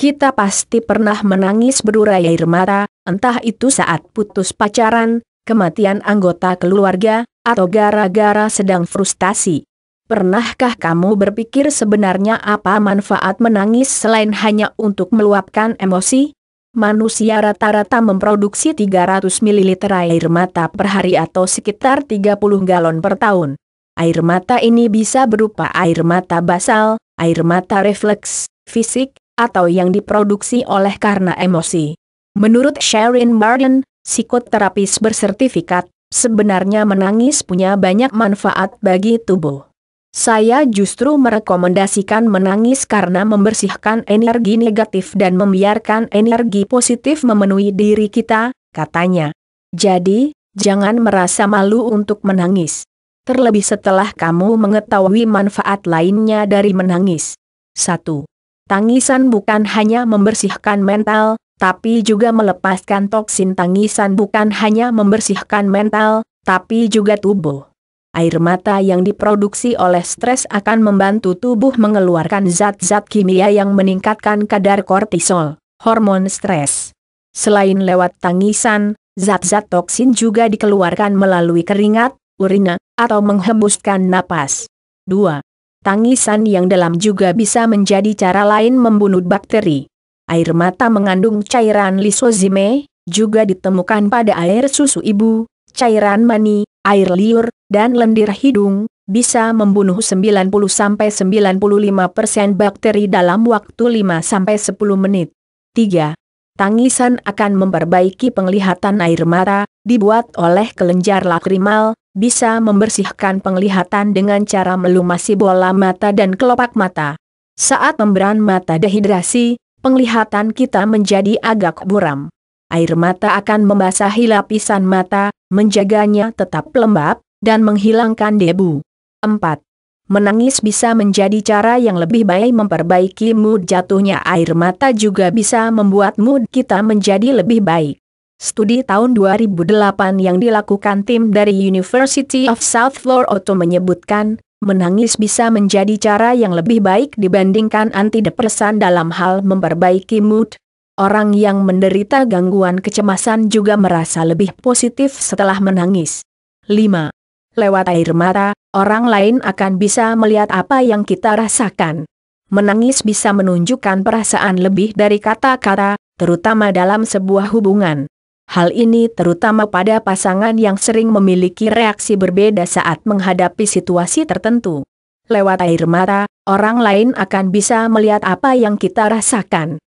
Kita pasti pernah menangis berurai air mata, entah itu saat putus pacaran, kematian anggota keluarga, atau gara-gara sedang frustasi. Pernahkah kamu berpikir sebenarnya apa manfaat menangis selain hanya untuk meluapkan emosi? Manusia rata-rata memproduksi 300 ml air mata per hari atau sekitar 30 galon per tahun. Air mata ini bisa berupa air mata basal, air mata refleks, fisik, atau yang diproduksi oleh karena emosi. Menurut Sharon Martin, psikoterapis bersertifikat, sebenarnya menangis punya banyak manfaat bagi tubuh. Saya justru merekomendasikan menangis karena membersihkan energi negatif dan membiarkan energi positif memenuhi diri kita, katanya. Jadi, jangan merasa malu untuk menangis. Terlebih setelah kamu mengetahui manfaat lainnya dari menangis. 1. Tangisan bukan hanya membersihkan mental, tapi juga melepaskan toksin tangisan bukan hanya membersihkan mental, tapi juga tubuh. Air mata yang diproduksi oleh stres akan membantu tubuh mengeluarkan zat-zat kimia yang meningkatkan kadar kortisol, hormon stres. Selain lewat tangisan, zat-zat toksin juga dikeluarkan melalui keringat, urina, atau menghembuskan napas. 2. Tangisan yang dalam juga bisa menjadi cara lain membunuh bakteri. Air mata mengandung cairan lisozime, juga ditemukan pada air susu ibu, cairan mani, air liur, dan lendir hidung, bisa membunuh 90-95% bakteri dalam waktu 5-10 menit. 3. Tangisan akan memperbaiki penglihatan air mata, dibuat oleh kelenjar lakrimal, bisa membersihkan penglihatan dengan cara melumasi bola mata dan kelopak mata. Saat memberan mata dehidrasi, penglihatan kita menjadi agak buram. Air mata akan membasahi lapisan mata, menjaganya tetap lembab, dan menghilangkan debu. 4. Menangis bisa menjadi cara yang lebih baik memperbaiki mood jatuhnya air mata juga bisa membuat mood kita menjadi lebih baik. Studi tahun 2008 yang dilakukan tim dari University of South Florida menyebutkan, menangis bisa menjadi cara yang lebih baik dibandingkan antidepresan dalam hal memperbaiki mood. Orang yang menderita gangguan kecemasan juga merasa lebih positif setelah menangis. 5. Lewat air mata, orang lain akan bisa melihat apa yang kita rasakan. Menangis bisa menunjukkan perasaan lebih dari kata-kata, terutama dalam sebuah hubungan. Hal ini terutama pada pasangan yang sering memiliki reaksi berbeda saat menghadapi situasi tertentu. Lewat air mata, orang lain akan bisa melihat apa yang kita rasakan.